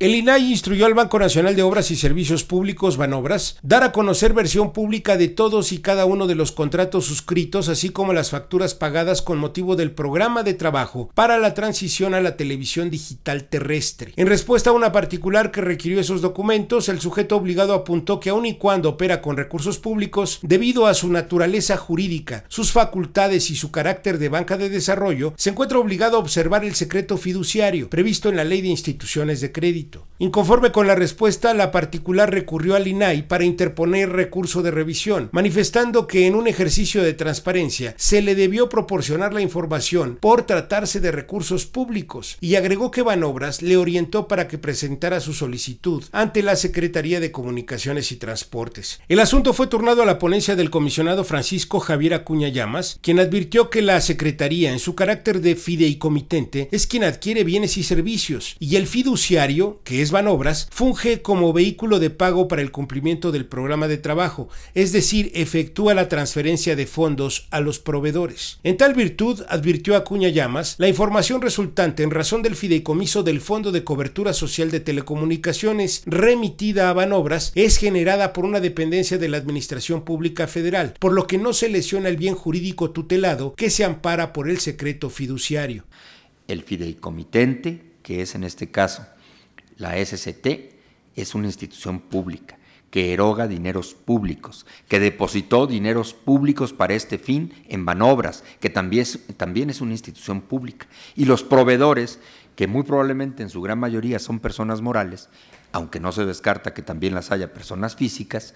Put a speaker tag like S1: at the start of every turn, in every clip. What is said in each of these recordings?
S1: El INAI instruyó al Banco Nacional de Obras y Servicios Públicos, Banobras, dar a conocer versión pública de todos y cada uno de los contratos suscritos, así como las facturas pagadas con motivo del programa de trabajo para la transición a la televisión digital terrestre. En respuesta a una particular que requirió esos documentos, el sujeto obligado apuntó que aun y cuando opera con recursos públicos, debido a su naturaleza jurídica, sus facultades y su carácter de banca de desarrollo, se encuentra obligado a observar el secreto fiduciario previsto en la Ley de Instituciones de Crédito. Inconforme con la respuesta, la particular recurrió al INAI para interponer recurso de revisión, manifestando que en un ejercicio de transparencia se le debió proporcionar la información por tratarse de recursos públicos y agregó que Banobras le orientó para que presentara su solicitud ante la Secretaría de Comunicaciones y Transportes. El asunto fue turnado a la ponencia del comisionado Francisco Javier Acuña Llamas, quien advirtió que la Secretaría, en su carácter de fideicomitente, es quien adquiere bienes y servicios y el fiduciario, que es Banobras funge como vehículo de pago para el cumplimiento del programa de trabajo, es decir, efectúa la transferencia de fondos a los proveedores. En tal virtud, advirtió Acuña Llamas, la información resultante en razón del fideicomiso del Fondo de Cobertura Social de Telecomunicaciones remitida a Banobras es generada por una dependencia de la Administración Pública Federal, por lo que no se lesiona el bien jurídico tutelado que se ampara por el secreto fiduciario. El fideicomitente, que es en este caso la SCT
S2: es una institución pública que eroga dineros públicos, que depositó dineros públicos para este fin en manobras, que también también es una institución pública. Y los proveedores, que muy probablemente en su gran mayoría son personas morales, aunque no se descarta que también las haya personas físicas,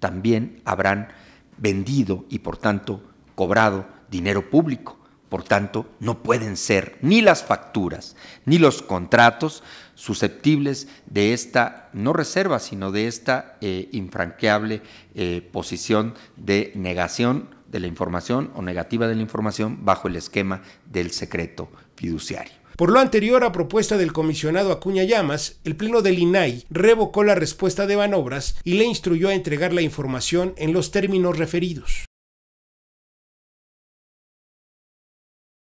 S2: también habrán vendido y por tanto cobrado dinero público. Por tanto, no pueden ser ni las facturas ni los contratos susceptibles de esta, no reserva, sino de esta eh, infranqueable eh, posición de negación de la información o negativa de la información bajo el esquema del secreto fiduciario.
S1: Por lo anterior, a propuesta del comisionado Acuña Llamas, el Pleno del INAI revocó la respuesta de Banobras y le instruyó a entregar la información en los términos referidos.